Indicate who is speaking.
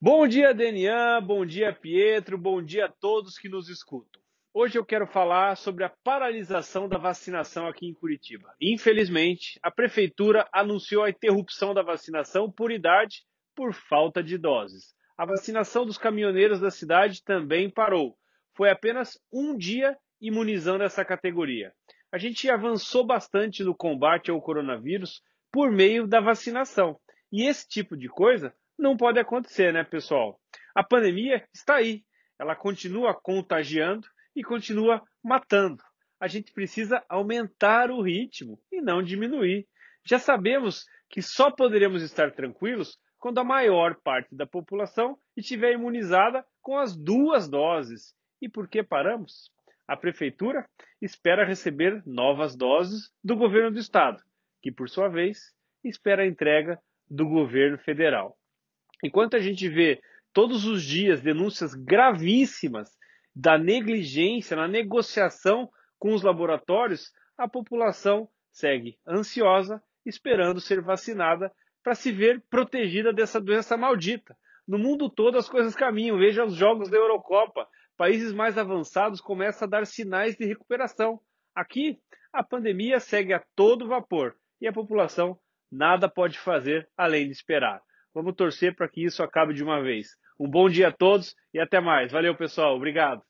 Speaker 1: Bom dia, Denian, bom dia, Pietro, bom dia a todos que nos escutam. Hoje eu quero falar sobre a paralisação da vacinação aqui em Curitiba. Infelizmente, a prefeitura anunciou a interrupção da vacinação por idade por falta de doses. A vacinação dos caminhoneiros da cidade também parou. Foi apenas um dia imunizando essa categoria. A gente avançou bastante no combate ao coronavírus por meio da vacinação. E esse tipo de coisa não pode acontecer, né, pessoal? A pandemia está aí, ela continua contagiando e continua matando. A gente precisa aumentar o ritmo e não diminuir. Já sabemos que só poderemos estar tranquilos quando a maior parte da população estiver imunizada com as duas doses. E por que paramos? A prefeitura espera receber novas doses do governo do estado, que por sua vez espera a entrega do governo federal. Enquanto a gente vê todos os dias denúncias gravíssimas da negligência na negociação com os laboratórios, a população segue ansiosa, esperando ser vacinada para se ver protegida dessa doença maldita. No mundo todo as coisas caminham. Veja os jogos da Eurocopa. Países mais avançados começam a dar sinais de recuperação. Aqui, a pandemia segue a todo vapor e a população nada pode fazer além de esperar. Vamos torcer para que isso acabe de uma vez. Um bom dia a todos e até mais. Valeu, pessoal. Obrigado.